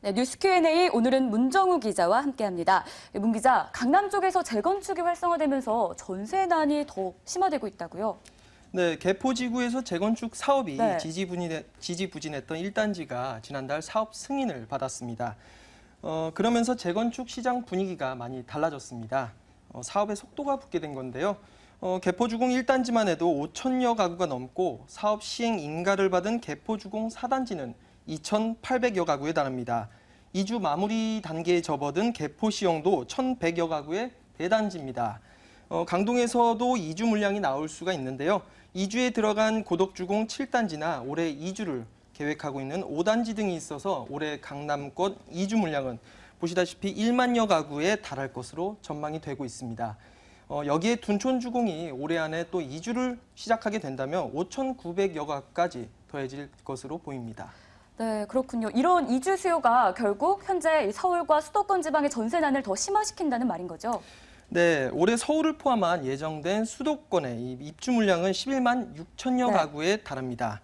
네, 뉴스 Q&A 오늘은 문정우 기자와 함께합니다. 예, 문 기자, 강남 쪽에서 재건축이 활성화되면서 전세난이 더 심화되고 있다고요? 네, 개포지구에서 재건축 사업이 네. 지지부진했, 지지부진했던 1단지가 지난달 사업 승인을 받았습니다. 어, 그러면서 재건축 시장 분위기가 많이 달라졌습니다. 어, 사업의 속도가 붙게 된 건데요. 어, 개포주공 1단지만 해도 5천여 가구가 넘고 사업 시행 인가를 받은 개포주공 4단지는 2,800여 가구에 달합니다. 2주 마무리 단계에 접어든 개포 시형도 1,100여 가구의 대단지입니다. 어, 강동에서도 2주 물량이 나올 수가 있는데요. 2주에 들어간 고덕주공 7단지나 올해 2주를 계획하고 있는 5단지 등이 있어서 올해 강남권 2주 물량은 보시다시피 1만여 가구에 달할 것으로 전망이 되고 있습니다. 어, 여기에 둔촌주공이 올해 안에 또 2주를 시작하게 된다면 5,900여 가구까지 더해질 것으로 보입니다. 네, 그렇군요. 이런 이주 수요가 결국 현재 서울과 수도권 지방의 전세난을 더 심화시킨다는 말인 거죠. 네, 올해 서울을 포함한 예정된 수도권의 입주 물량은 11만 6천여 네. 가구에 달합니다.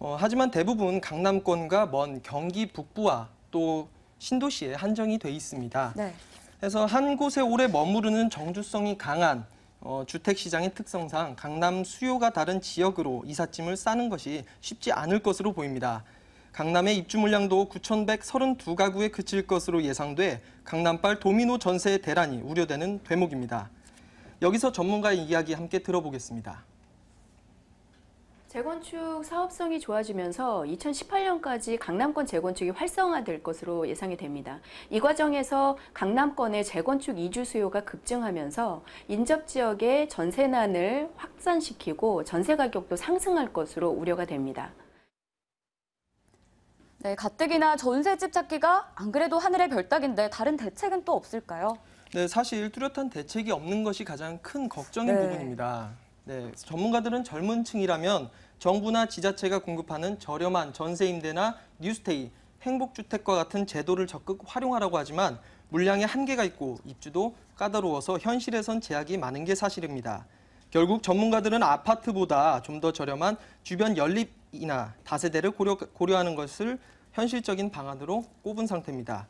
어, 하지만 대부분 강남권과 먼 경기 북부와 또 신도시에 한정이 돼 있습니다. 네. 그래서 한 곳에 오래 머무르는 정주성이 강한 어, 주택 시장의 특성상 강남 수요가 다른 지역으로 이삿짐을 싸는 것이 쉽지 않을 것으로 보입니다. 강남의 입주 물량도 9,132가구에 그칠 것으로 예상돼 강남발 도미노 전세 대란이 우려되는 대목입니다. 여기서 전문가의 이야기 함께 들어보겠습니다. 재건축 사업성이 좋아지면서 2018년까지 강남권 재건축이 활성화될 것으로 예상이 됩니다. 이 과정에서 강남권의 재건축 이주 수요가 급증하면서 인접 지역의 전세난을 확산시키고 전세 가격도 상승할 것으로 우려가 됩니다. 네, 가뜩이나 전세집 찾기가 안 그래도 하늘의 별따기인데 다른 대책은 또 없을까요? 네, 사실 뚜렷한 대책이 없는 것이 가장 큰 걱정인 네. 부분입니다. 네, 전문가들은 젊은 층이라면 정부나 지자체가 공급하는 저렴한 전세 임대나 뉴스테이, 행복주택과 같은 제도를 적극 활용하라고 하지만 물량의 한계가 있고 입주도 까다로워서 현실에선 제약이 많은 게 사실입니다. 결국 전문가들은 아파트보다 좀 더 저렴한 주변 연립이나 다세대를 고려, 고려하는 것을 현실적인 방안으로 꼽은 상태입니다.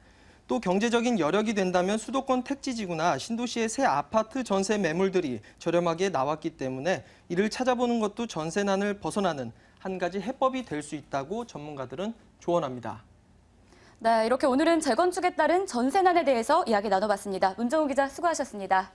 또 경제적인 여력이 된다면 수도권 택지지구나 신도시의 새 아파트 전세 매물들이 저렴하게 나왔기 때문에 이를 찾아보는 것도 전세난을 벗어나는 한 가지 해법이 될 수 있다고 전문가들은 조언합니다. 네, 이렇게 오늘은 재건축에 따른 전세난에 대해서 이야기 나눠봤습니다. 문정우 기자 수고하셨습니다.